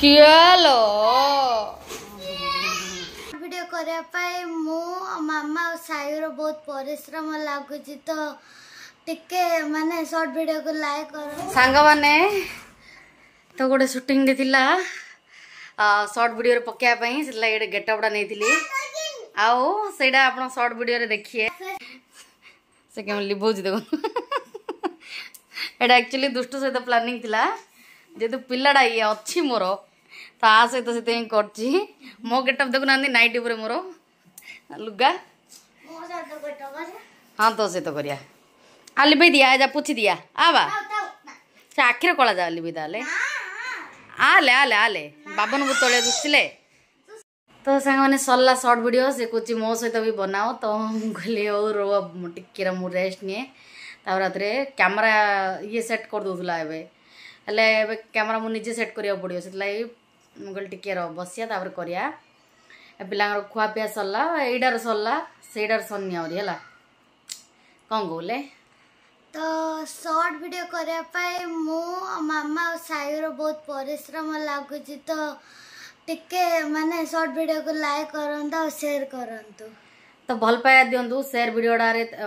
କିଏଲୋ video କରିବା ପାଇଁ ମୁଁ ମାମା ଆଉ ସାଇର ବହୁତ ପରିଶ୍ରମ ଲାଗୁଛି ତ ଟିକେ ମାନେ ସର୍ଟ ଭିଡ଼ିଓକୁ ଲାଇକ୍ କର ସାଙ୍ଗମାନେ ତ ଗୋଟେ ସୁଟିଂଟେ ଥିଲା ସର୍ଟ ଭିଡ଼ିଓରେ ପକାଇବା ପାଇଁ ସେଥିଲାଗି ଗୋଟେ ଗେଟଅପ୍ଟା ନେଇଥିଲି ଆଉ ସେଇଟା ଆପଣ ସର୍ଟ ଭିଡ଼ିଓରେ ଦେଖିବେ ସେ କେମିତି ଲିଭଉଛି ଦେଖନ୍ତୁ ଏଇଟା ଆକ୍ଚୁଆଲି ଦୁଷ୍ଟ ସହିତ ପ୍ଲାନିଂ ଥିଲା ଯେହେତୁ ପିଲାଟା ଇଏ ଅଛି ମୋର ତା ସହିତ ସେଥିପାଇଁ କରିଛି ମୋ ଗେଟଅପ୍ ଦେଖୁନାହାନ୍ତି ନାଇଟ୍ ଉପରେ ମୋର ଲୁଗା ହଁ ତୋ ସହିତ କରିବା ଆଉ ଲିଭେଇ ଦିଆ ଯା ପୁଛି ଦିଆ ଆ ବା ସେ ଆଖିରେ କଳା ଯା ଲିଭେଇ ତାହେଲେ ଆଲେ ଆଲେ ଆଲେ ବାବନକୁ ତଳେ ଦୁଶିଲେ ତ ସାଙ୍ଗମାନେ ସରିଲା ସର୍ଟ ଭିଡ଼ିଓ ସେ କହୁଛି ମୋ ସହିତ ବି ବନାଅ ତ ମୁଁ କହିଲି ହଉ ରୁହ ଟିକିଏ ମୁଁ ରେଷ୍ଟ ନିଏ ତାପରେ ରାତିରେ କ୍ୟାମେରା ଇଏ ସେଟ୍ କରିଦେଉଥିଲା ଏବେ ହେଲେ ଏବେ କ୍ୟାମେରା ମୁଁ ନିଜେ ସେଟ୍ କରିବାକୁ ପଡ଼ିବ ସେଥିଲାଗି मिटिए बसिया त पि खुवापिया सर यड सरलाइट र सन् आवरी होला कि त सर्ट भिड गरेको म साई र बहुत परिश्रम लागु टे म सर्ट भिडियो ल्याइक भल पिँदु सेयर भिडियो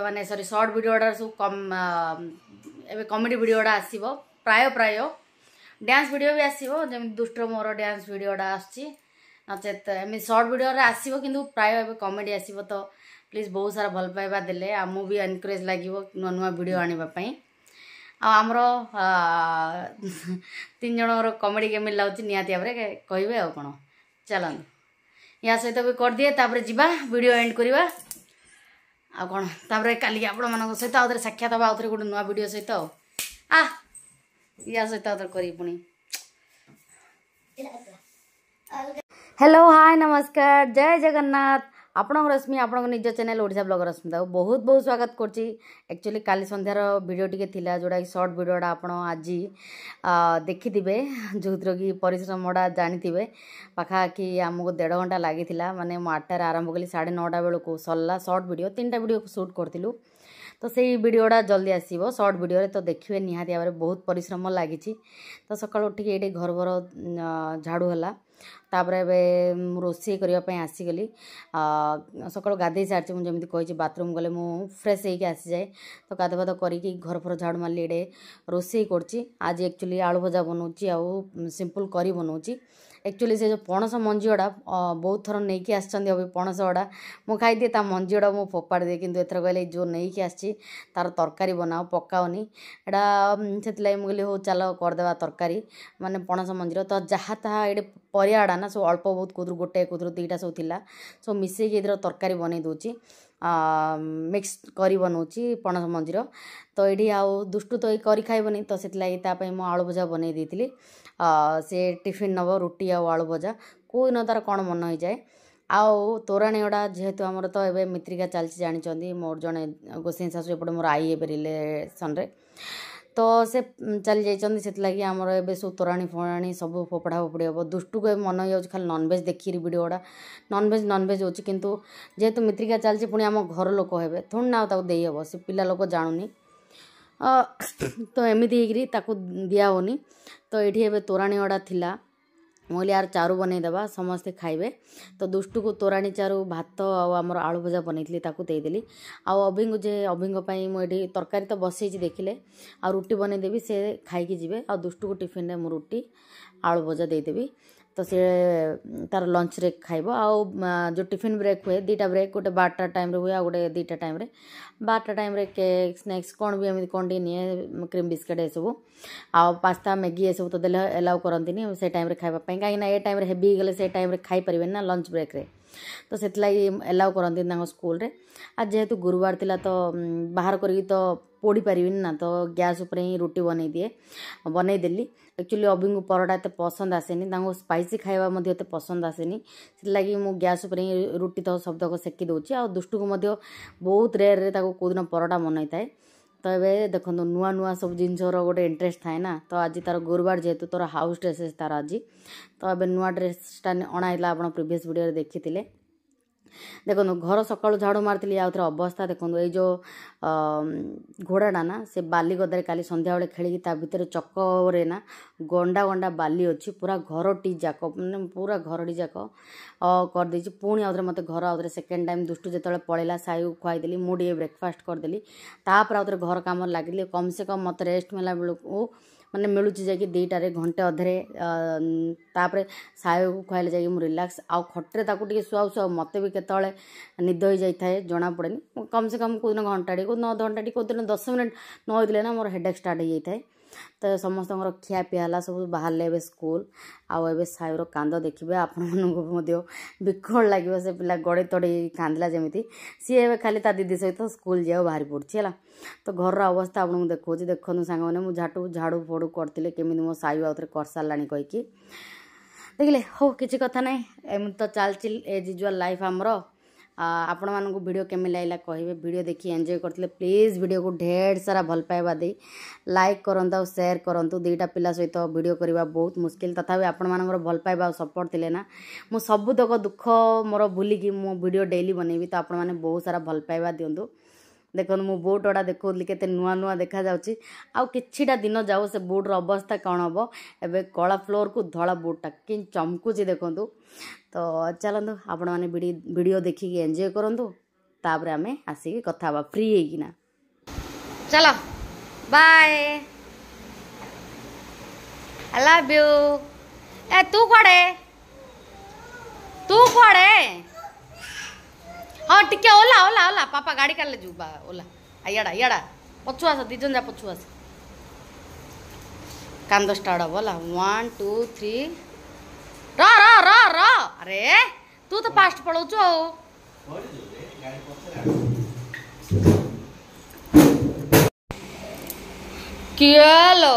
म सरी सर्ट भिडियो सबै कमेडी भिडियो आसीबो प्रायो प्रायो ଡ୍ୟାନ୍ସ ଭିଡ଼ିଓ ବି ଆସିବ ଯେମିତି ଦୁଷ୍ଟ ମୋର ଡ୍ୟାନ୍ସ ଭିଡ଼ିଓଟା ଆସୁଛି ନଚେତ୍ ଏମିତି ସର୍ଟ ଭିଡ଼ିଓରେ ଆସିବ କିନ୍ତୁ ପ୍ରାୟ ଏବେ କମେଡ଼ି ଆସିବ ତ ପ୍ଲିଜ୍ ବହୁତ ସାରା ଭଲ ପାଇବା ଦେଲେ ଆମକୁ ବି ଏନକରେଜ୍ ଲାଗିବ ନୂଆ ନୂଆ ଭିଡ଼ିଓ ଆଣିବା ପାଇଁ ଆଉ ଆମର ତିନି ଜଣଙ୍କର କମେଡ଼ି କେମିତି ଲାଗୁଛି ନିହାତି ଭାବରେ କହିବେ ଆଉ କ'ଣ ଚାଲନ୍ତୁ ଏହା ସହିତ ବି କରିଦିଏ ତାପରେ ଯିବା ଭିଡ଼ିଓ ଏଣ୍ଡ କରିବା ଆଉ କ'ଣ ତାପରେ କାଲିକି ଆପଣମାନଙ୍କ ସହିତ ଆଉଥରେ ସାକ୍ଷାତ ହେବା ଆଉଥରେ ଗୋଟେ ନୂଆ ଭିଡ଼ିଓ ସହିତ ଆଉ ଆ ୟା ସହିତ ଅଦର କରିବି ପୁଣି ହ୍ୟାଲୋ ହାଏ ନମସ୍କାର ଜୟ ଜଗନ୍ନାଥ ଆପଣଙ୍କ ରଶ୍ମି ଆପଣଙ୍କ ନିଜ ଚ୍ୟାନେଲ୍ ଓଡ଼ିଶା ବ୍ଲଗ୍ ରଶ୍ମିତାକୁ ବହୁତ ବହୁତ ସ୍ୱାଗତ କରୁଛି ଆକ୍ଚୁଆଲି କାଲି ସନ୍ଧ୍ୟାର ଭିଡ଼ିଓ ଟିକେ ଥିଲା ଯେଉଁଟାକି ସର୍ଟ ଭିଡ଼ିଓଟା ଆପଣ ଆଜି ଦେଖିଥିବେ ଯେଉଁଥିରେ କି ପରିଶ୍ରମଟା ଜାଣିଥିବେ ପାଖାପାଖି ଆମକୁ ଦେଢ଼ ଘଣ୍ଟା ଲାଗିଥିଲା ମାନେ ମୁଁ ଆଠଟାରେ ଆରମ୍ଭ କଲି ସାଢ଼େ ନଅଟା ବେଳକୁ ସରିଲା ସର୍ଟ ଭିଡ଼ିଓ ତିନିଟା ଭିଡ଼ିଓ ସୁଟ୍ କରିଥିଲୁ ତ ସେଇ ଭିଡ଼ିଓଟା ଜଲ୍ଦି ଆସିବ ସର୍ଟ ଭିଡ଼ିଓରେ ତ ଦେଖିବେ ନିହାତି ଭାବରେ ବହୁତ ପରିଶ୍ରମ ଲାଗିଛି ତ ସକାଳୁ ଉଠିକି ଏଇଠି ଘର ଘର ଝାଡ଼ୁ ହେଲା ତାପରେ ଏବେ ମୁଁ ରୋଷେଇ କରିବା ପାଇଁ ଆସିଗଲି ସକାଳୁ ଗାଧୋଇ ସାରିଛି ମୁଁ ଯେମିତି କହିଛି ବାଥରୁମ୍ ଗଲେ ମୁଁ ଫ୍ରେଶ୍ ହେଇକି ଆସିଯାଏ ତ ଗାଧୁଆଧ କରିକି ଘର ଫର ଝାଡ଼ୁ ମାରିଲି ଏଇଠି ରୋଷେଇ କରୁଛି ଆଜି ଆକ୍ଚୁଆଲି ଆଳୁ ଭଜା ବନାଉଛି ଆଉ ସିମ୍ପୁଲ୍ କରି ବନାଉଛି एक्चुली सो पणस मञ्जिटा बहुत थक आबै पणस गुडा म खाइदिए त मज्जाडा म फोपाड दिए कि एउटा आसि तरकारी बनाऊ पकाउन एउटा लागि चाह गरिदेवा तरकारी म पणस मञ्जिर त जहाँ ता एडा नै अल्प बहुत कुदु गोटे कुदु दुईटा सो थाहा सब मिसि एउटा तरकारी बनैदेऊ मनाउँछ पणस मञ्जिर तिटि आउ दुष्टुत गरिब तागि तपाईँ म आलुभजा बनैदे ସେ ଟିଫିନ୍ ନେବ ରୁଟି ଆଉ ଆଳୁ ଭଜା କେଉଁଦିନ ତା'ର କ'ଣ ମନ ହେଇଯାଏ ଆଉ ତୋରାଣୀ ଅଡ଼ା ଯେହେତୁ ଆମର ତ ଏବେ ମିତ୍ରିକା ଚାଲିଛି ଜାଣିଛନ୍ତି ମୋର ଜଣେ ଗୋସେଇଁ ଶାଶୁ ଏପଟେ ମୋର ଆଈ ଏବେ ରିଲେସନ୍ରେ ତ ସେ ଚାଲି ଯାଇଛନ୍ତି ସେଥିଲାଗି ଆମର ଏବେ ସବୁ ତୋରାଣୀ ଫୋରାଣୀ ସବୁ ଫୋପଡ଼ା ଫୋପଡ଼ି ହେବ ଦୁଷ୍ଟୁକୁ ଏବେ ମନ ହେଇଯାଉଛି ଖାଲି ନନଭେଜ୍ ଦେଖିକିରି ଭିଡ଼ିଓଗୁଡ଼ା ନନଭେଜ୍ ନନଭେଜ୍ ହେଉଛି କିନ୍ତୁ ଯେହେତୁ ମିତ୍ରିକା ଚାଲିଛି ପୁଣି ଆମ ଘର ଲୋକ ହେବେ ଥୋଡ଼ି ନା ଆଉ ତାକୁ ଦେଇହେବ ସେ ପିଲା ଲୋକ ଜାଣୁନି ତ ଏମିତି ହେଇକିରି ତାକୁ ଦିଆହେଉନି ତ ଏଠି ଏବେ ତୋରାଣୀ ଅଡ଼ା ଥିଲା ମୁଁ କହିଲି ଆର ଚାରୁ ବନେଇଦେବା ସମସ୍ତେ ଖାଇବେ ତ ଦୁଷ୍ଟୁକୁ ତୋରାଣି ଚାରୁ ଭାତ ଆଉ ଆମର ଆଳୁ ଭଜା ବନେଇଥିଲି ତାକୁ ଦେଇଦେଲି ଆଉ ଅଭିଙ୍କୁ ଯେ ଅଭିଙ୍କ ପାଇଁ ମୁଁ ଏଠି ତରକାରୀ ତ ବସେଇଛି ଦେଖିଲେ ଆଉ ରୁଟି ବନେଇଦେବି ସେ ଖାଇକି ଯିବେ ଆଉ ଦୁଷ୍ଟୁକୁ ଟିଫିନ୍ରେ ମୁଁ ରୁଟି ଆଳୁ ଭଜା ଦେଇଦେବି तो सी तार लंच ब्रेक खाइब आ जो टिफिन ब्रेक हुए दुटा ब्रेक गोटे बारटा टाइम हुए आ गए दुटा टाइम बारटा टाइम केक् स्नाक्स कौन भी एमती कौन टे क्रीम बिस्कुट ये सब आस्ता मैगी ये सब तो देखे एलाउ कर टाइम खावाई कहीं ए टाइम हेवी गले टाइम खाईपर ना लंच ब्रेक तो से लगी एलाउ करती स्कूल आज जेहेतु गुरुवार तो बाहर कर ପୋଡ଼ି ପାରିବିନି ନା ତ ଗ୍ୟାସ୍ ଉପରେ ହିଁ ରୁଟି ବନେଇଦିଏ ବନେଇଦେଲି ଆକ୍ଚୁଆଲି ଅବିଙ୍କୁ ପରଟା ଏତେ ପସନ୍ଦ ଆସେନି ତାଙ୍କୁ ସ୍ପାଇସି ଖାଇବା ମଧ୍ୟ ଏତେ ପସନ୍ଦ ଆସେନି ସେଥିଲାଗି ମୁଁ ଗ୍ୟାସ୍ ଉପରେ ହିଁ ରୁଟି ତ ସବୁତକ ସେକି ଦେଉଛି ଆଉ ଦୁଷ୍ଟୁକୁ ମଧ୍ୟ ବହୁତ ରେୟାରରେ ତାକୁ କେଉଁଦିନ ପରଟା ବନେଇଥାଏ ତ ଏବେ ଦେଖନ୍ତୁ ନୂଆ ନୂଆ ସବୁ ଜିନିଷର ଗୋଟେ ଇଣ୍ଟରେଷ୍ଟ ଥାଏ ନା ତ ଆଜି ତାର ଗୁରୁବାର ଯେହେତୁ ତୋର ହାଉସ୍ ଡ୍ରେସେସ୍ ତାର ଆଜି ତ ଏବେ ନୂଆ ଡ୍ରେସ୍ଟା ଅଣା ହେଇଥିଲା ଆପଣ ପ୍ରିଭିୟସ୍ ଭିଡ଼ିଓରେ ଦେଖିଥିଲେ ଦେଖନ୍ତୁ ଘର ସକାଳୁ ଝାଡ଼ୁ ମାରିଥିଲି ଯାଉଥିବା ଅବସ୍ଥା ଦେଖନ୍ତୁ ଏଇ ଯେଉଁ ଘୋଡ଼ାଟା ନା ସେ ବାଲି ଗଦାରେ କାଲି ସନ୍ଧ୍ୟାବେଳେ ଖେଳିକି ତା ଭିତରେ ଚକରେ ନା ଗଣ୍ଡା ଗଣ୍ଡା ବାଲି ଅଛି ପୁରା ଘରଟି ଯାକ ମାନେ ପୁରା ଘରଟି ଯାକ କରିଦେଇଛି ପୁଣି ଆଉଥରେ ମୋତେ ଘର ଆଉଥରେ ସେକେଣ୍ଡ ଟାଇମ୍ ଦୃଷ୍ଟି ଯେତେବେଳେ ପଳେଇଲା ସାହିକୁ ଖୁଆଇଦେଲି ମୁଁ ଟିକିଏ ବ୍ରେକଫାଷ୍ଟ କରିଦେଲି ତାପରେ ଆଉଥରେ ଘର କାମରେ ଲାଗିଲି କମ୍ ସେ କମ୍ ମୋତେ ରେଷ୍ଟ ମିଳିଲା ବେଳକୁ मानते मिलू जैक घंटे अधरे तापर सायक खुआले जाए रिल्क्स आउ खटे सुहा सुहा मत भी केत हो जाए जना पड़े कम से कम कौदिन घंटाटे कौन नौ घंटाटे कौदिन दस मिनट नईदे ना मोर हेडेक् स्टार्ट हो जाए ତ ସମସ୍ତଙ୍କର ଖିଆପିଆ ହେଲା ସବୁ ବାହାରିଲେ ଏବେ ସ୍କୁଲ ଆଉ ଏବେ ସାହିର କାନ୍ଦ ଦେଖିବେ ଆପଣମାନଙ୍କୁ ମଧ୍ୟ ବିକଳ ଲାଗିବ ସେ ପିଲା ଗଡ଼େଇ ତଡ଼େଇ କାନ୍ଦିଲା ଯେମିତି ସିଏ ଏବେ ଖାଲି ତା ଦିଦି ସହିତ ସ୍କୁଲ ଯିବାକୁ ବାହାରି ପଡ଼ୁଛି ହେଲା ତ ଘରର ଅବସ୍ଥା ଆପଣଙ୍କୁ ଦେଖାଉଛି ଦେଖନ୍ତୁ ସାଙ୍ଗମାନେ ମୁଁ ଝାଟୁ ଝାଡ଼ୁ ଫୋଡ଼ୁ କରିଥିଲି କେମିତି ମୋ ସାହି ଆଉଥରେ କରିସାରିଲାଣି କହିକି ଦେଖିଲେ ହଉ କିଛି କଥା ନାହିଁ ଏମିତି ତ ଚାଲିଛି ଏଜ୍ ଜିଜୁଆଲ ଲାଇଫ୍ ଆମର ଆପଣମାନଙ୍କୁ ଭିଡ଼ିଓ କେମିତି ଲାଗିଲା କହିବେ ଭିଡ଼ିଓ ଦେଖି ଏନ୍ଜୟ କରିଥିଲେ ପ୍ଲିଜ୍ ଭିଡ଼ିଓକୁ ଢେର ସାରା ଭଲ ପାଇବା ଦେଇ ଲାଇକ୍ କରନ୍ତୁ ଆଉ ସେୟାର କରନ୍ତୁ ଦୁଇଟା ପିଲା ସହିତ ଭିଡ଼ିଓ କରିବା ବହୁତ ମୁସ୍କିଲ ତଥାପି ଆପଣମାନଙ୍କର ଭଲ ପାଇବା ଆଉ ସପୋର୍ଟ ଥିଲେ ନା ମୁଁ ସବୁତକ ଦୁଃଖ ମୋର ଭୁଲିକି ମୁଁ ଭିଡ଼ିଓ ଡେଲି ବନେଇବି ତ ଆପଣମାନେ ବହୁତ ସାରା ଭଲ ପାଇବା ଦିଅନ୍ତୁ ଦେଖନ୍ତୁ ମୁଁ ବୋଟ୍ଗୁଡ଼ା ଦେଖାଉଥିଲି କେତେ ନୂଆ ନୂଆ ଦେଖାଯାଉଛି ଆଉ କିଛିଟା ଦିନ ଯାଉ ସେ ବୁଟ୍ର ଅବସ୍ଥା କ'ଣ ହେବ ଏବେ କଳା ଫ୍ଲୋର୍କୁ ଧଳା ବୁଟ୍ଟା କି ଚମକୁଛି ଦେଖନ୍ତୁ ତ ଚାଲନ୍ତୁ ଆପଣମାନେ ଭିଡ଼ିଓ ଦେଖିକି ଏନ୍ଜୟ କରନ୍ତୁ ତାପରେ ଆମେ ଆସିକି କଥା ହେବା ଫ୍ରି ହେଇକିନା ଚାଲ ବାଏ ଆଇ ଲଭ୍ ୟୁ ଏ ତୁ କୁଆଡ଼େ ତୁ କୁଆଡ଼େ हाँ टिके ओला ओला ओला पापा गाड़ी कर ले जू बा ओला अड़ा अड़ा पछुआ से जा पछुआ से स्टार्ट हम ओला वन टू थ्री र र र र अरे तू तो फास्ट पढ़ाऊ किए लो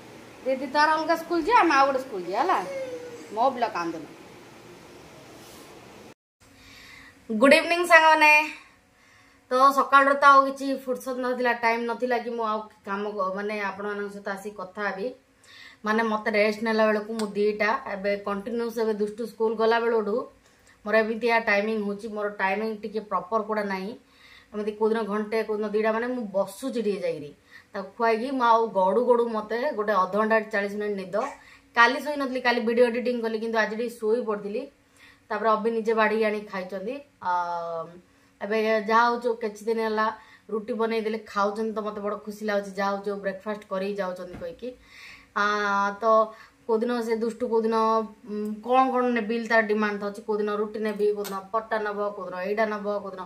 ଦିଦି ତାର ଅଲଗା ସ୍କୁଲ ଯିବା ଆମେ ଆଉ ଗୋଟେ ସ୍କୁଲ ଯିବା ହେଲା ମୋ ବ୍ଲକ ଆନ୍ଦୋଳନ ଗୁଡ୍ ଇଭିନିଂ ସାଙ୍ଗମାନେ ତ ସକାଳର ତ ଆଉ କିଛି ଫୁର୍ସତ ନଥିଲା ଟାଇମ୍ ନଥିଲା କି ମୁଁ ଆଉ କାମ ମାନେ ଆପଣମାନଙ୍କ ସହିତ ଆସିକି କଥା ହେବି ମାନେ ମୋତେ ରେଷ୍ଟ ନେଲା ବେଳକୁ ମୁଁ ଦୁଇଟା ଏବେ କଣ୍ଟିନ୍ୟୁସ୍ ଏବେ ଦୁଷ୍ଟୁ ସ୍କୁଲ ଗଲା ବେଳଠୁ ମୋର ଏମିତିଆ ଟାଇମିଂ ହେଉଛି ମୋର ଟାଇମିଂ ଟିକେ ପ୍ରପର୍ କେଉଁଟା ନାହିଁ ଏମିତି କେଉଁଦିନ ଘଣ୍ଟେ କେଉଁଦିନ ଦୁଇଟା ମାନେ ମୁଁ ବସୁଛି ଟିକେ ଯାଇକିରି ତାକୁ ଖୁଆଇକି ମୁଁ ଆଉ ଗଡ଼ୁ ଗଡ଼ୁ ମୋତେ ଗୋଟେ ଅଧଘଣ୍ଟା ଚାଳିଶ ମିନିଟ୍ ନିଦ କାଲି ଶୋଇନଥିଲି କାଲି ଭିଡ଼ିଓ ଏଡ଼ିଟିଂ କଲି କିନ୍ତୁ ଆଜି ଟିକେ ଶୋଇପଡ଼ିଥିଲି ତାପରେ ଅବି ନିଜେ ବାଡ଼ିକି ଆଣିକି ଖାଇଛନ୍ତି ଏବେ ଯାହା ହଉ କିଛି ଦିନ ହେଲା ରୁଟି ବନେଇଦେଲେ ଖାଉଛନ୍ତି ତ ମୋତେ ବଡ଼ ଖୁସି ଲାଗୁଛି ଯାହା ହଉ ବ୍ରେକଫାଷ୍ଟ କରିକି ଯାଉଛନ୍ତି କହିକି ତ କେଉଁଦିନ ସେ ଦୁଷ୍ଟୁ କେଉଁଦିନ କ'ଣ କ'ଣ ନେବି ତାର ଡିମାଣ୍ଡ ଥାଉଛି କେଉଁଦିନ ରୁଟି ନେବି କେଉଁଦିନ ପଟା ନେବ କେଉଁଦିନ ଏଇଟା ନେବ କେଉଁଦିନ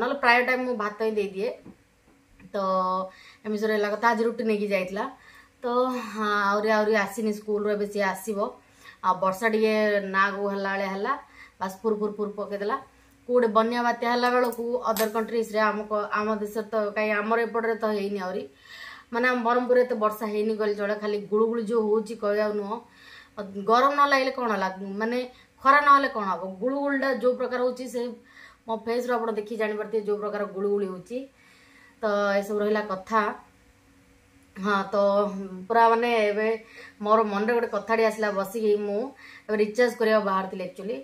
ନହେଲେ ପ୍ରାୟ ଟାଇମ୍ ମୁଁ ଭାତ ହିଁ ଦେଇଦିଏ ତ ଏମିତି ସବୁ ରହିଲା କଥା ଆଜି ରୁଟି ନେଇକି ଯାଇଥିଲା ତ ଆହୁରି ଆହୁରି ଆସିନି ସ୍କୁଲରୁ ଏବେ ସିଏ ଆସିବ ଆଉ ବର୍ଷା ଟିକେ ନାକୁ ହେଲା ଭଳିଆ ହେଲା ବାସ୍ ପୁର ପୁର ପୁର ପକେଇଦେଲା କେଉଁଠି ବନ୍ୟା ବାତ୍ୟା ହେଲା ବେଳକୁ ଅଦର କଣ୍ଟ୍ରିଜରେ ଆମ ଆମ ଦେଶରେ ତ କାହିଁ ଆମର ଏପଟରେ ତ ହେଇନି ଆହୁରି ମାନେ ଆମ ବ୍ରହ୍ମପୁରରେ ଏତେ ବର୍ଷା ହେଇନି କହିଲେ ଚଳେ ଖାଲି ଗୁଳୁଗୁଳି ଯେଉଁ ହେଉଛି କହିବାକୁ ନୁହଁ ଗରମ ନ ଲାଗିଲେ କ'ଣ ହେଲା ମାନେ ଖରା ନହେଲେ କ'ଣ ହେବ ଗୁଳୁଗୁଳିଟା ଯେଉଁ ପ୍ରକାର ହେଉଛି ସେ ମୋ ଫେସ୍ରୁ ଆପଣ ଦେଖି ଜାଣିପାରୁଥିବେ ଯେଉଁ ପ୍ରକାର ଗୁଳୁଗୁଳି ହେଉଛି ତ ଏସବୁ ରହିଲା କଥା ହଁ ତ ପୁରା ମାନେ ଏବେ ମୋର ମନରେ ଗୋଟେ କଥାଟି ଆସିଲା ବସିକି ମୁଁ ଏବେ ରିଚାର୍ଜ କରିବାକୁ ବାହାରିଥିଲି ଆକ୍ଚୁଆଲି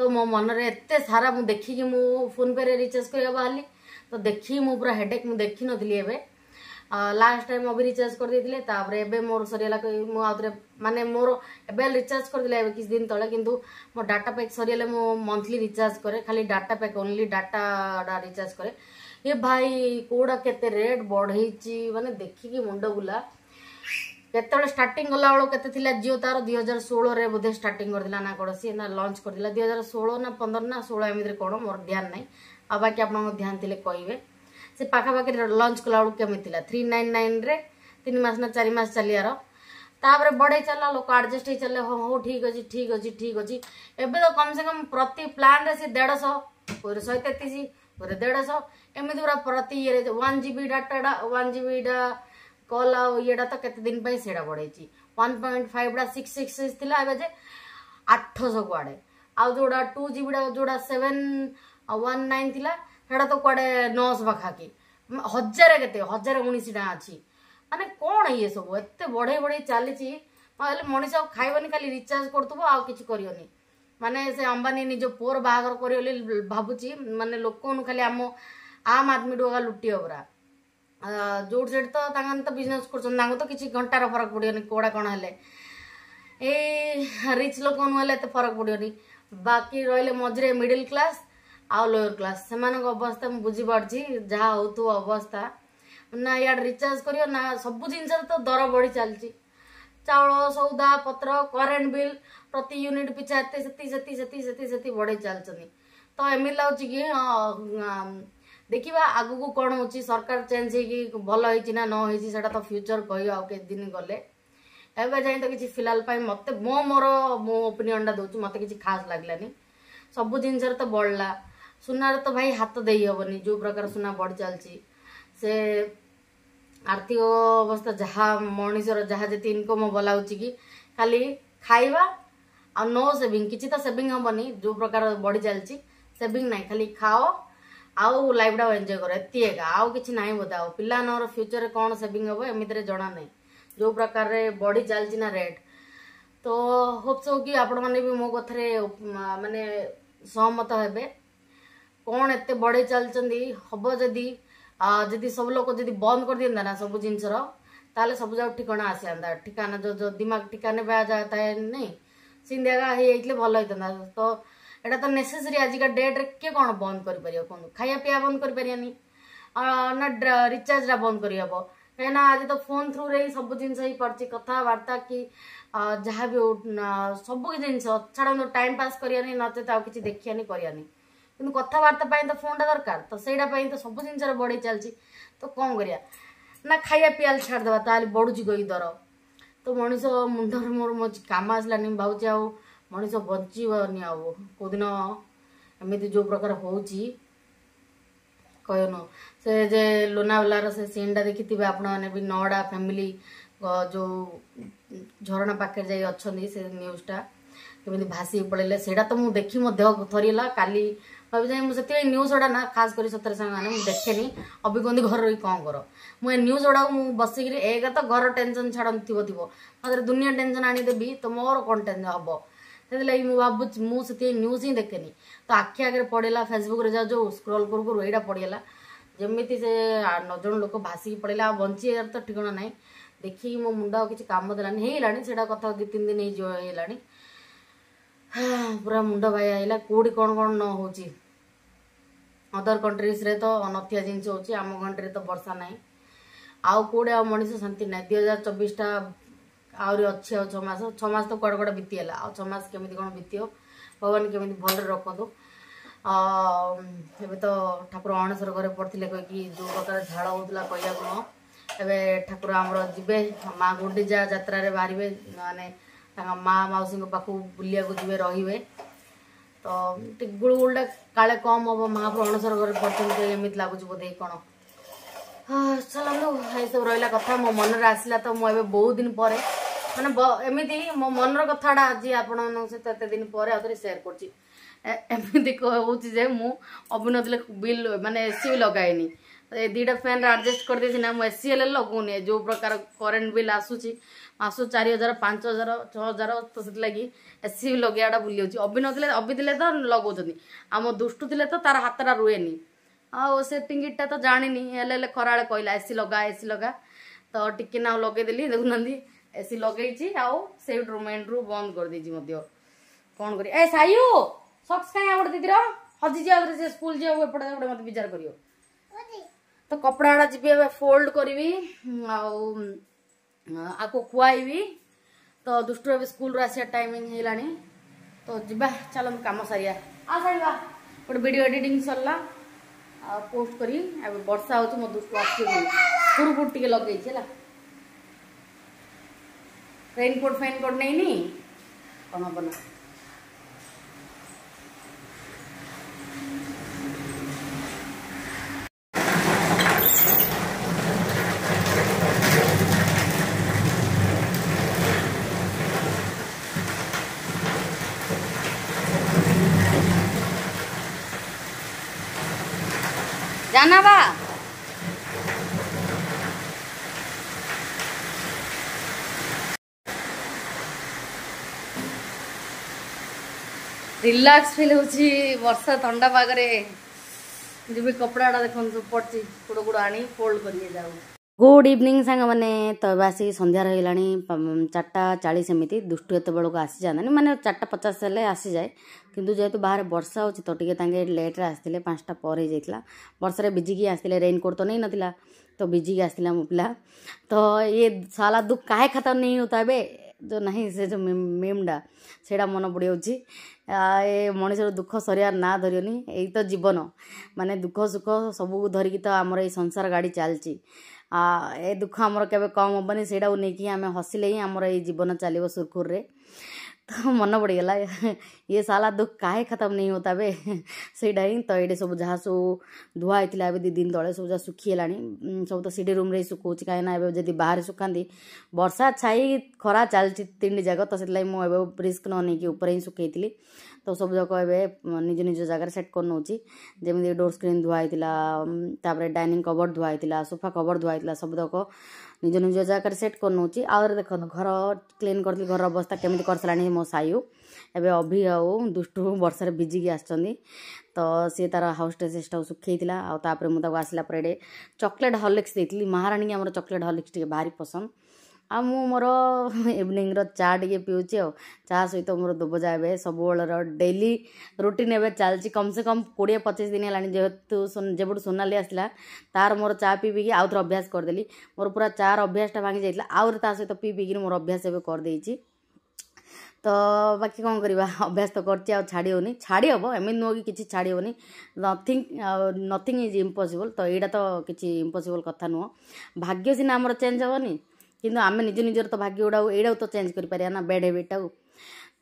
ତ ମୋ ମନରେ ଏତେ ସାରା ମୁଁ ଦେଖିକି ମୁଁ ଫୋନ୍ପେରେ ରିଚାର୍ଜ କରିବାକୁ ବାହାରିଲି ତ ଦେଖିକି ମୁଁ ପୁରା ହେଡ଼େକ୍ ମୁଁ ଦେଖିନଥିଲି ଏବେ ଲାଷ୍ଟ ଟାଇମ୍ ମୁଁ ବି ରିଚାର୍ଜ କରିଦେଇଥିଲେ ତାପରେ ଏବେ ମୋର ସରିଗଲା ମୁଁ ଆଉଥରେ ମାନେ ମୋର ଏବେ ରିଚାର୍ଜ କରିଥିଲେ ଏବେ କିଛି ଦିନ ତଳେ କିନ୍ତୁ ମୋ ଡାଟା ପ୍ୟାକ୍ ସରିଗଲେ ମୁଁ ମନ୍ଥଲି ରିଚାର୍ଜ କରେ ଖାଲି ଡାଟା ପ୍ୟାକ୍ ଓନ୍ଲି ଡାଟାଟା ରିଚାର୍ଜ କରେ ଏ ଭାଇ କେଉଁଟା କେତେ ରେଟ୍ ବଢ଼େଇଛି ମାନେ ଦେଖିକି ମୁଣ୍ଡ ବୁଲା କେତେବେଳେ ଷ୍ଟାର୍ଟିଂ କଲାବେଳକୁ କେତେ ଥିଲା ଜିଓ ତାର ଦୁଇ ହଜାର ଷୋହଳରେ ବୋଧେ ଷ୍ଟାର୍ଟିଂ କରିଥିଲା ନା କ'ଣ ସିଏ ନା ଲଞ୍ଚ କରିଥିଲା ଦୁଇ ହଜାର ଷୋହଳ ନା ପନ୍ଦର ନା ଷୋହଳ ଏମିତିରେ କ'ଣ ମୋର ଧ୍ୟାନ ନାହିଁ ଆଉ ବାକି ଆପଣଙ୍କ ଧ୍ୟାନ ଥିଲେ କହିବେ ସେ ପାଖାପାଖି ଲଞ୍ଚ କଲାବେଳକୁ କେମିତି ଥିଲା ଥ୍ରୀ ନାଇନ୍ ନାଇନ୍ରେ ତିନି ମାସ ନା ଚାରି ମାସ ଚାଲିବାର ତାପରେ ବଢ଼େଇ ଚାଲିଲା ଲୋକ ଆଡ଼ଜଷ୍ଟ ହେଇ ଚାଲିଲେ ହଁ ହଉ ଠିକ୍ ଅଛି ଠିକ୍ ଅଛି ଠିକ୍ ଅଛି ଏବେ ତ କମ୍ ସେ କମ୍ ପ୍ରତି ପ୍ଲାନ୍ରେ ସେ ଦେଢ଼ଶହ କୋଉରେ ଶହେ ତେତିଶ କୋଉରେ ଦେଢ଼ଶହ ଏମିତି ପୁରା ପ୍ରତି ଇଏରେ ୱାନ୍ ଜି ବି ଡାଟାଟା ୱାନ୍ ଜି ଜିବିଟା କଲ୍ ଆଉ ଇଏଟା ତ କେତେ ଦିନ ପାଇଁ ସେଇଟା ବଢ଼େଇଛି ୱାନ୍ ପଏଣ୍ଟ ଫାଇଭଟା ସିକ୍ସ ସିକ୍ସ ସିକ୍ସ ଥିଲା ଏବେ ଯେ ଆଠଶହ କୁଆଡ଼େ ଆଉ ଯେଉଁଟା ଟୁ ଜିବିଟା ଯେଉଁଟା ସେଭେନ୍ ଆଉ ୱାନ୍ ନାଇନ୍ ଥିଲା ସେଇଟା ତ କୁଆଡ଼େ ନଅଶହ ପାଖାକି ହଜାରେ କେତେ ହଜାରେ ଉଣେଇଶ ଟଙ୍କା ଅଛି ମାନେ କ'ଣ ଇଏ ସବୁ ଏତେ ବଢ଼େଇ ବଢ଼େଇ ଚାଲିଛି ହେଲେ ମଣିଷ ଆଉ ଖାଇବନି ଖାଲି ରିଚାର୍ଜ କରୁଥିବ ଆଉ କିଛି କରିବନି ମାନେ ସେ ଅମ୍ବାନୀ ନିଜ ପୁଅର ବାହାଘର କରିବ ବୋଲି ଭାବୁଛି ମାନେ ଲୋକମାନଙ୍କୁ ଖାଲି ଆମ ଆମ ଆଦମୀଠୁ ଏକା ଲୁଟିବ ପୁରା ଯେଉଁଠି ସେଠି ତ ତାଙ୍କର ତ ବିଜନେସ୍ କରୁଛନ୍ତି ତାଙ୍କୁ ତ କିଛି ଘଣ୍ଟାର ଫରକ ପଡ଼ିବନି କେଉଁଟା କ'ଣ ହେଲେ ଏଇ ରିଚ୍ ଲୋକମାନଙ୍କୁ ହେଲେ ଏତେ ଫରକ ପଡ଼ିବନି ବାକି ରହିଲେ ମଝିରେ ମିଡ଼ିଲ୍ କ୍ଲାସ୍ आउ लोर क्लास अवस्था बुझि पारि जहाँ हौथ अवस्था नयाँ रिचार्ज गरि सबु जिस दर सौदा पत्र करेन्ट बिल प्रति युनिट पिछा बढी को ति देखि सरकार चेन्ज हैक भलिना नहोइ त फ्युचर कति दिन गएपछि मो ओपिनियन ओपिनियनटा देउछु म खास लाग् सब जिनिस र त सुनार तो भाई हाथ तो दे हेबनी जो प्रकार सुना बढ़ चलती से आर्थिक अवस्था जहा मनीषर जहाँ जी इनकम बोलाऊँ कि खाली खाइबा आ नो सेविंग किसी तो सेविंग हेनी जो प्रकार बढ़ी चलती सेविंग ना खाली खाओ आउ लाइफ टाइम एंजय कर ये आउ कि ना बताओ पिला फ्यूचर कौन सेविंग हम एमती है जाना ना जो प्रकार बढ़ी चलती ना रेट तो होप्स हो कि आप मैंने मो कथे मानने सहमत होते कौन एत बढ़े चलते हम जदि जी सब लोग बंद कर दिता ना सब जिनस ताल सब जाक ठिकाना आसाता ठिकाना जो, जो दिमाग ठिकाने पाया जाता है नहीं सिंधिया भल होता तो यहाँ तो नेसेसरी आजिका डेट्रे किए कौन बंद कर खाया पीया बंद करनी ना रिचार्जा बंद करहब कहीं आज तो फोन थ्रु रे सब जिन ही पड़ी कथबार्ता कि जहाँ भी सब जिन छाड़ा टाइम पास करानी नचे तो आगे किसी କିନ୍ତୁ କଥାବାର୍ତ୍ତା ପାଇଁ ତ ଫୋନ୍ଟା ଦରକାର ତ ସେଇଟା ପାଇଁ ତ ସବୁ ଜିନିଷର ବଢ଼େଇ ଚାଲିଛି ତ କ'ଣ କରିବା ନା ଖାଇବା ପିଆଲେ ଛାଡ଼ିଦେବା ତାହେଲେ ବଢ଼ୁଛି ଗଇ ଦର ତ ମଣିଷ ମୁଣ୍ଡରେ ମୋର ମୋ କାମ ଆସିଲାନି ମୁଁ ଭାବୁଛି ଆଉ ମଣିଷ ବଞ୍ଚିବନି ଆଉ କେଉଁଦିନ ଏମିତି ଯେଉଁ ପ୍ରକାର ହେଉଛି କହିନୁ ସେ ଯେ ଲୋନାବାଲାର ସେ ସିନ୍ଟା ଦେଖିଥିବେ ଆପଣମାନେ ବି ନଅଡ଼ା ଫ୍ୟାମିଲି ଯେଉଁ ଝରଣା ପାଖରେ ଯାଇ ଅଛନ୍ତି ସେ ନ୍ୟୁଜ୍ଟା କେମିତି ଭାସିକି ପଳେଇଲେ ସେଇଟା ତ ମୁଁ ଦେଖି ମୋ ଦେହ ଥରିଲା କାଲି भाई मुझे न्यूज गुडा ना खास कर सतरे मैंने देखे अभी कहते घर रही कौन कर मुझे न्यूज गुडा बसिक एक तो घर टेनसन छाड़ थी थी मतलब दुनिया टेनसन देवी तो मोर कौन टेनसन हम से भावी मुझे से न्यूज ही देखे तो आखि आगे पड़ेगा फेसबुक जा जो स्क्रोल करू करू यहाँ पड़ेगा जमी से नज लोक भाषिक पड़ेगा बंची तो ठिकना ना देखिए मो मु किसी कम देलानी से कथ दु तीन दिन हो पूरा मुंड भाई आईला कौटी कौन कौन न हो ଅଦର କଣ୍ଟ୍ରିଜରେ ତ ଅନଥିଆ ଜିନିଷ ହେଉଛି ଆମ କଣ୍ଟ୍ରିରେ ତ ବର୍ଷା ନାହିଁ ଆଉ କେଉଁଠି ଆଉ ମଣିଷ ଶାନ୍ତି ନାହିଁ ଦୁଇ ହଜାର ଚବିଶଟା ଆହୁରି ଅଛି ଆଉ ଛଅ ମାସ ଛଅ ମାସ ତ କୁଆଡ଼େ କୁଆଡ଼େ ବିତି ହେଲା ଆଉ ଛଅ ମାସ କେମିତି କ'ଣ ବିତିବ ଭଗବାନ କେମିତି ଭଲରେ ରଖନ୍ତୁ ଏବେ ତ ଠାକୁର ଅଣେଶ୍ୱର ଘରେ ପଡ଼ିଥିଲେ କହିକି ଯେଉଁ ପ୍ରକାର ଝାଳ ହେଉଥିଲା କହିବାକୁ ନୁହଁ ଏବେ ଠାକୁର ଆମର ଯିବେ ମାଆ ଗୁଣ୍ଡିଜା ଯାତ୍ରାରେ ବାହାରିବେ ମାନେ ତାଙ୍କ ମାଆ ମାଉସୀଙ୍କ ପାଖକୁ ବୁଲିବାକୁ ଯିବେ ରହିବେ ତ ଟିକେ ଗୁଳୁଗୁଳିଟା କାଳେ କମ୍ ହେବ ମହାପ୍ରଭୁ ଅଣସର ଘରେ ପଡ଼ିଛନ୍ତି ଏମିତି ଲାଗୁଛି ବୋଧେ କ'ଣ ଚାଲନ୍ତୁ ଏସବୁ ରହିଲା କଥା ମୋ ମନରେ ଆସିଲା ତ ମୁଁ ଏବେ ବହୁତ ଦିନ ପରେ ମାନେ ଏମିତି ମୋ ମନର କଥାଟା ଆଜି ଆପଣମାନଙ୍କ ସହିତ ଏତେ ଦିନ ପରେ ଆଉଥରେ ଥରେ ସେୟାର କରୁଛି ଏମିତି ହେଉଛି ଯେ ମୁଁ ଅଭିନଥିଲେ ବିଲ୍ ମାନେ ଏସି ବି ଲଗାଏନି এই দুইটা ফ্যান আডজস্ট କରିଦେଇଛି ନା ମୁଁ ଏ ସି ଏଲ୍ ଲଗାଉନି ଯେଉଁ ପ୍ରକାର କରେଣ୍ଟ ବିଲ୍ ଆସୁଛି ମାସକୁ ଚାରି ହଜାର ପାଞ୍ଚ ହଜାର ଛଅ ହଜାର ତ ସେଥିଲାଗି ଏ ସି ଲଗେଇବାଟା ଭୁଲି ଯାଉଛି ଅବି ନଥିଲେ ଅବି ଥିଲେ ତ ଲଗାଉଛନ୍ତି ଆମ ଦୁଷ୍ଟୁ ଥିଲେ ତ ତାର ହାତଟା ରୁହେନି ଆଉ ସେ ଟିଙ୍ଗିଟା ତ ଜାଣିନି ହେଲେ ହେଲେ ଖରାବେଳେ କହିଲା ଏ ସି ଲଗା ଏ ସି ଲଗା ତ ଟିକେ ନା ଲଗେଇଦେଲି ଦେଖୁନାହାନ୍ତି ଏ ସି ଲଗେଇଛି ଆଉ ସେଇଠୁ ରୁମେଣ୍ଟରୁ ବନ୍ଦ କରିଦେଇଛି ମଧ୍ୟ କ'ଣ କରିବି ଏ ସାୟୁ ସକ୍ସ କାଇଁ ଆଉ ଗୋଟେ ଦିଦିର ହଜିଯିବ ସେ ସ୍କୁଲ ଯିବାକୁ ଏପଟେ ଏପଟେ ମୋତେ ବିଚାର କରିବ ତ କପଡ଼ାଗୁଡ଼ା ଯିବି ଏବେ ଫୋଲ୍ଡ କରିବି ଆଉ ଆକୁ ଖୁଆଇବି ତ ଦୁଷ୍ଟୁ ଏବେ ସ୍କୁଲରୁ ଆସିବା ଟାଇମିଂ ହେଇଗଲାଣି ତ ଯିବା ଚାଲନ୍ତୁ କାମ ସାରିବା ଆଉ ସାରିବା ଗୋଟେ ଭିଡ଼ିଓ ଏଡ଼ିଟିଂ ସରିଲା ଆଉ ପୋଷ୍ଟ କରି ଏବେ ବର୍ଷା ହେଉଛି ମୋ ଦୁଷ୍ଟୁ ଆସିବ ଫୁରୁଫୁଟ ଟିକେ ଲଗେଇଛି ହେଲା ରେନକୋଟ୍ ଫେନକୋଟ୍ ନେଇନି କ'ଣ ହେବ ନା ದನವ ରିଲାକ୍ସ ଫିଲ୍ ହେଉଛି ବର୍ଷା ଥଣ୍ଡା ପାଗରେ ଯେମିତି କପଡ଼ାଟା ଦେଖନ୍ତୁ ପଡ଼ିଛି ଗୁଡ଼ ଗୁଡ଼ ଆଣି ଫୋଲ୍ଡ କରିକି ଯାଉ গুড ଇଭିନିଂ ସାଙ୍ଗମାନେ ତ ଏବେ ଆସିକି ସନ୍ଧ୍ୟା ରହିଲାଣି ଚାରିଟା ଚାଳିଶ ଏମିତି ଦୁଷ୍ଟୁ ଏତେବେଳକୁ ଆସିଯାଆନ୍ତାନି ମାନେ ଚାରିଟା ପଚାଶ ହେଲେ ଆସିଯାଏ କିନ୍ତୁ ଯେହେତୁ ବାହାରେ ବର୍ଷା ହେଉଛି ତ ଟିକେ ତାଙ୍କେ ଲେଟ୍ରେ ଆସିଥିଲେ ପାଞ୍ଚଟା ପରେ ହେଇଯାଇଥିଲା ବର୍ଷାରେ ଭିଜିକି ଆସିଥିଲେ ରେନ୍କୋଟ୍ ତ ନେଇନଥିଲା ତ ଭିଜିକି ଆସିଥିଲା ମୋ ପିଲା ତ ଇଏ ସାଲା ଦୁ କାହେ ଖାତା ନେଇ ହେଉତା ଏବେ ଯେଉଁ ନାହିଁ ସେ ଯେଉଁ ମେମ୍ଟା ସେଇଟା ମନେ ପଡ଼ିଯାଉଛି ଏ ମଣିଷର ଦୁଃଖ ସରିବାର ନାଁ ଧରିବନି ଏଇ ତ ଜୀବନ ମାନେ ଦୁଃଖ ସୁଖ ସବୁ ଧରିକି ତ ଆମର ଏଇ ସଂସାର ଗାଡ଼ି ଚାଲିଛି ଏ ଦୁଃଖ ଆମର କେବେ କମ୍ ହେବନି ସେଇଟାକୁ ନେଇକି ଆମେ ହସିଲେ ହିଁ ଆମର ଏଇ ଜୀବନ ଚାଲିବ ସୁରୁଖୁରୁରେ तो मन पड़गला ये साला दुख काहे खत्म नहीं होता बे ସେଇଟା ହିଁ ତ ଏଇଠି ସବୁ ଯାହା ସବୁ ଧୁଆ ହେଇଥିଲା ଏବେ ଦୁଇ ଦିନ ତଳେ ସବୁ ଯାହା ଶୁଖିଗଲାଣି ସବୁ ତ ସିଡ଼ି ରୁମ୍ରେ ହିଁ ଶୁଖଉଛି କାହିଁକିନା ଏବେ ଯଦି ବାହାରେ ଶୁଖାନ୍ତି ବର୍ଷା ଛାଇ ଖରା ଚାଲିଛି ତିନିଟି ଯାକ ତ ସେଥିଲାଗି ମୁଁ ଏବେ ରିସ୍କ ନ ନେଇକି ଉପରେ ହିଁ ଶୁଖେଇଥିଲି ତ ସବୁ ଯାକ ଏବେ ନିଜ ନିଜ ଜାଗାରେ ସେଟ୍ କରି ନେଉଛି ଯେମିତିକି ଡୋର୍ ସ୍କ୍ରିନ୍ ଧୁଆ ହେଇଥିଲା ତାପରେ ଡାଇନିଂ କଭର୍ ଧୁଆ ହେଇଥିଲା ସୋଫା କଭର୍ ଧୁଆ ହେଇଥିଲା ସବୁଯାକ निज निज जाग्रा सेटको नउँछ देख घर क्लीन गरिदि घर अवस्था केमिति गरिसला नि म सायु एभि हौ दुष्टु वर्षले बिजिक आसिन्छ त सिए तार हाउसेसेस्टा सुखाइला म आसापर ए चकलेट हरलिक्स दि महाराणी आम चकोलेट हरलिक्स भारि पसंद ଆଉ ମୁଁ ମୋର ଇଭିନିଂର ଚା ଟିକେ ପିଉଛି ଆଉ ଚା ସହିତ ମୋର ଦୁବଜା ଏବେ ସବୁବେଳର ଡେଲି ରୁଟିନ୍ ଏବେ ଚାଲିଛି କମ୍ ସେ କମ୍ କୋଡ଼ିଏ ପଚିଶ ଦିନ ହେଲାଣି ଯେହେତୁ ଯେବେଠୁ ସୋନାଲି ଆସିଲା ତା'ର ମୋର ଚା ପିଇ ପିଇକି ଆଉ ଥରେ ଅଭ୍ୟାସ କରିଦେଲି ମୋର ପୁରା ଚା'ର ଅଭ୍ୟାସଟା ଭାଙ୍ଗି ଯାଇଥିଲା ଆହୁରି ତା ସହିତ ପିଇ ପିଇକିରି ମୋର ଅଭ୍ୟାସ ଏବେ କରିଦେଇଛି ତ ବାକି କ'ଣ କରିବା ଅଭ୍ୟାସ ତ କରିଛି ଆଉ ଛାଡ଼ି ହେଉନି ଛାଡ଼ି ହେବ ଏମିତି ନୁହଁ କି କିଛି ଛାଡ଼ି ହେଉନି ନଥିଙ୍ଗ ନଥିଙ୍ଗ ଇଜ୍ ଇମ୍ପସିବଲ୍ ତ ଏଇଟା ତ କିଛି ଇମ୍ପସିବଲ୍ କଥା ନୁହଁ ଭାଗ୍ୟ ସିନା ଆମର ଚେଞ୍ଜ ହେବନି କିନ୍ତୁ ଆମେ ନିଜ ନିଜର ତ ଭାଗ୍ୟ ଗୁଡ଼ାକୁ ଏଇଟାକୁ ତ ଚେଞ୍ଜ କରିପାରିବା ନା ବ୍ୟାଡ଼୍ ହ୍ୟାବିଟ୍ଟାକୁ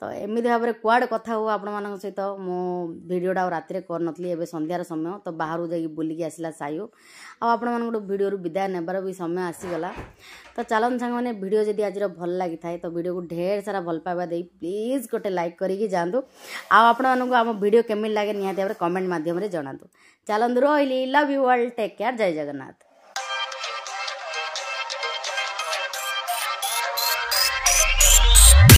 ତ ଏମିତି ଭାବରେ କୁଆଡ଼େ କଥା ହଉ ଆପଣମାନଙ୍କ ସହିତ ମୁଁ ଭିଡ଼ିଓଟା ଆଉ ରାତିରେ କରିନଥିଲି ଏବେ ସନ୍ଧ୍ୟାର ସମୟ ତ ବାହାରୁ ଯାଇକି ବୁଲିକି ଆସିଲା ସାୟୁ ଆଉ ଆପଣମାନଙ୍କଠୁ ଭିଡ଼ିଓରୁ ବିଦାୟ ନେବାର ବି ସମୟ ଆସିଗଲା ତ ଚାଲନ୍ତୁ ସାଙ୍ଗମାନେ ଭିଡ଼ିଓ ଯଦି ଆଜିର ଭଲ ଲାଗିଥାଏ ତ ଭିଡ଼ିଓକୁ ଢେର ସାରା ଭଲ ପାଇବା ଦେଇ ପ୍ଲିଜ୍ ଗୋଟେ ଲାଇକ୍ କରିକି ଯାଆନ୍ତୁ ଆଉ ଆପଣମାନଙ୍କୁ ଆମ ଭିଡ଼ିଓ କେମିତି ଲାଗେ ନିହାତି ଭାବରେ କମେଣ୍ଟ ମାଧ୍ୟମରେ ଜଣାନ୍ତୁ ଚାଲନ୍ତୁ ରହିଲି love you world tech care ଜୟ ଜଗନ୍ନାଥ